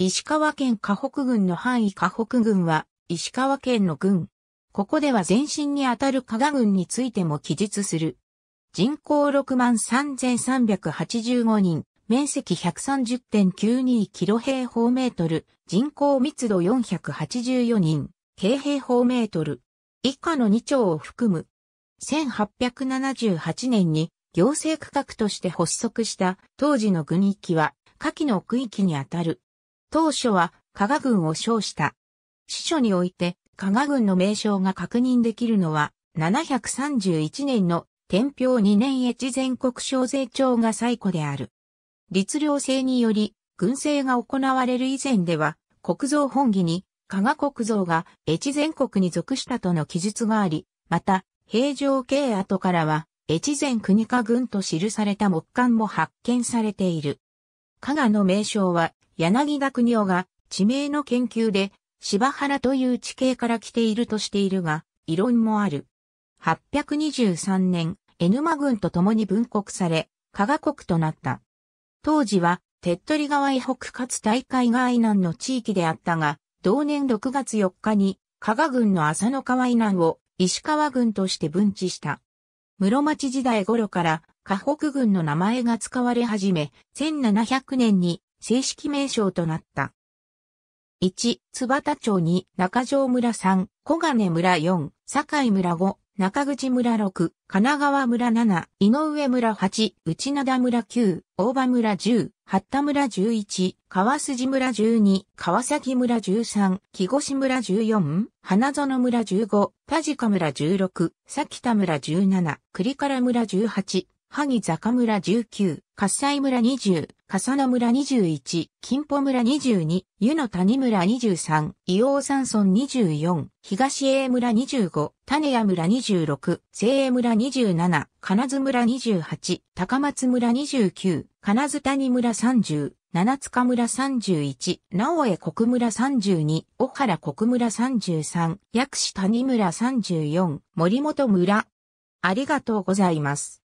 石川県河北郡の範囲河北郡は、石川県の郡。ここでは前身にあたる加賀郡についても記述する。人口63,385人、面積130.92キロ平方メートル、人口密度484人、京平方メートル。以下の2町を含む。1878年に行政区画として発足した当時の郡域は、下記の区域にあたる。当初は加賀軍を称した。司書において加賀軍の名称が確認できるのは731年の天平2年越前国小税庁が最古である。律令制により軍政が行われる以前では国造本義に加賀国造が越前国に属したとの記述があり、また平城慶跡からは越前国家軍と記された木簡も発見されている。加賀の名称は柳田国夫が地名の研究で芝原という地形から来ているとしているが、異論もある。823年、江沼軍と共に分国され、加賀国となった。当時は、手っ取り川以北かつ大海側以南の地域であったが、同年6月4日に、加賀軍の浅野川以南を石川軍として分治した。室町時代頃から、河北軍の名前が使われ始め、1700年に正式名称となった。1、津幡町2、中条村3、小金村4、境村5、中口村6、神奈川村7、井上村8、内灘村9、大場村10、八田村11、川筋村12、川崎村13、木越村14、花園村15、田下村16、崎田村17、栗原村18、萩坂村19、葛西村20、笠野村21、金浦村22、湯の谷村23、硫黄山村24、東栄村25、種屋村26、西栄村27、金津村28、高松村29、金津谷村30、七塚村31、直江国村32、小原国村33、薬師谷村34、森本村。ありがとうございます。